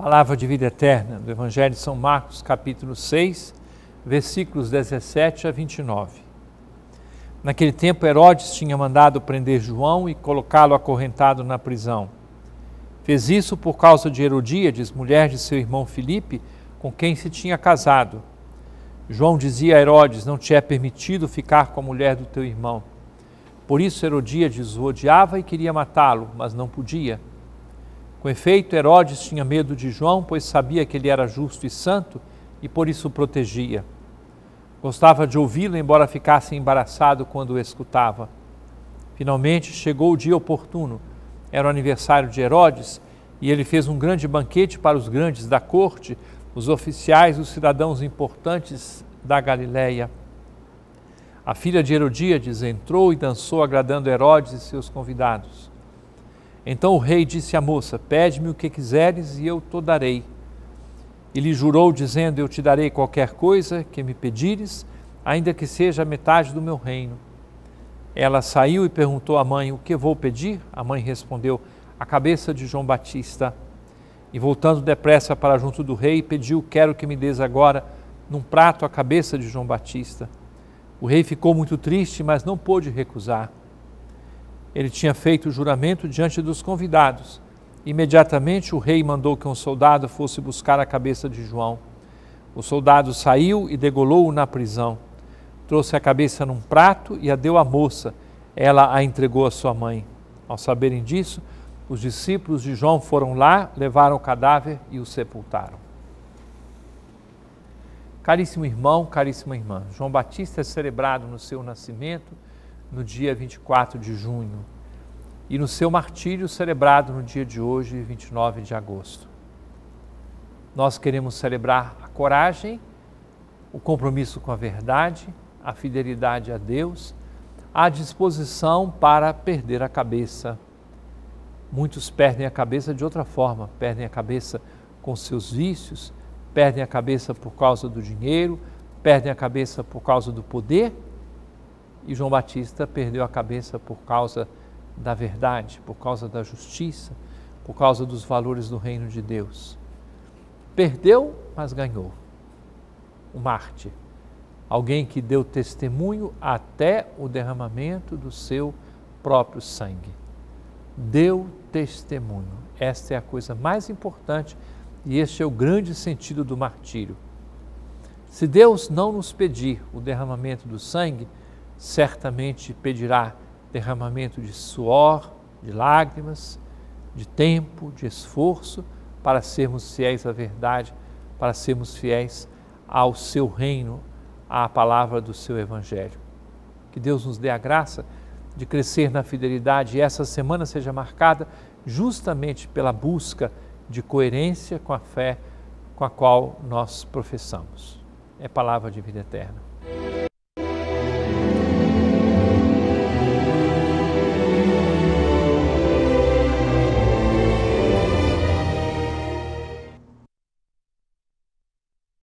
Palavra de vida eterna do Evangelho de São Marcos, capítulo 6, versículos 17 a 29. Naquele tempo, Herodes tinha mandado prender João e colocá-lo acorrentado na prisão. Fez isso por causa de Herodíades, mulher de seu irmão Filipe, com quem se tinha casado. João dizia a Herodes: Não te é permitido ficar com a mulher do teu irmão. Por isso, Herodíades o odiava e queria matá-lo, mas não podia com efeito, Herodes tinha medo de João, pois sabia que ele era justo e santo e por isso o protegia. Gostava de ouvi-lo, embora ficasse embaraçado quando o escutava. Finalmente chegou o dia oportuno. Era o aniversário de Herodes e ele fez um grande banquete para os grandes da corte, os oficiais, os cidadãos importantes da Galiléia. A filha de Herodíades entrou e dançou, agradando Herodes e seus convidados. Então o rei disse à moça: Pede-me o que quiseres e eu te darei. E lhe jurou, dizendo: Eu te darei qualquer coisa que me pedires, ainda que seja a metade do meu reino. Ela saiu e perguntou à mãe: O que vou pedir? A mãe respondeu: A cabeça de João Batista. E voltando depressa para junto do rei, pediu: Quero que me des agora num prato a cabeça de João Batista. O rei ficou muito triste, mas não pôde recusar. Ele tinha feito o juramento diante dos convidados. Imediatamente o rei mandou que um soldado fosse buscar a cabeça de João. O soldado saiu e degolou-o na prisão. Trouxe a cabeça num prato e a deu à moça. Ela a entregou à sua mãe. Ao saberem disso, os discípulos de João foram lá, levaram o cadáver e o sepultaram. Caríssimo irmão, caríssima irmã, João Batista é celebrado no seu nascimento no dia 24 de junho e no seu martírio celebrado no dia de hoje, 29 de agosto. Nós queremos celebrar a coragem, o compromisso com a verdade, a fidelidade a Deus, a disposição para perder a cabeça. Muitos perdem a cabeça de outra forma, perdem a cabeça com seus vícios, perdem a cabeça por causa do dinheiro, perdem a cabeça por causa do poder e João Batista perdeu a cabeça por causa da verdade, por causa da justiça, por causa dos valores do reino de Deus. Perdeu, mas ganhou. O mártir, alguém que deu testemunho até o derramamento do seu próprio sangue. Deu testemunho. Esta é a coisa mais importante e este é o grande sentido do martírio. Se Deus não nos pedir o derramamento do sangue, certamente pedirá derramamento de suor, de lágrimas, de tempo, de esforço, para sermos fiéis à verdade, para sermos fiéis ao seu reino, à palavra do seu evangelho. Que Deus nos dê a graça de crescer na fidelidade e essa semana seja marcada justamente pela busca de coerência com a fé com a qual nós professamos. É palavra de vida eterna.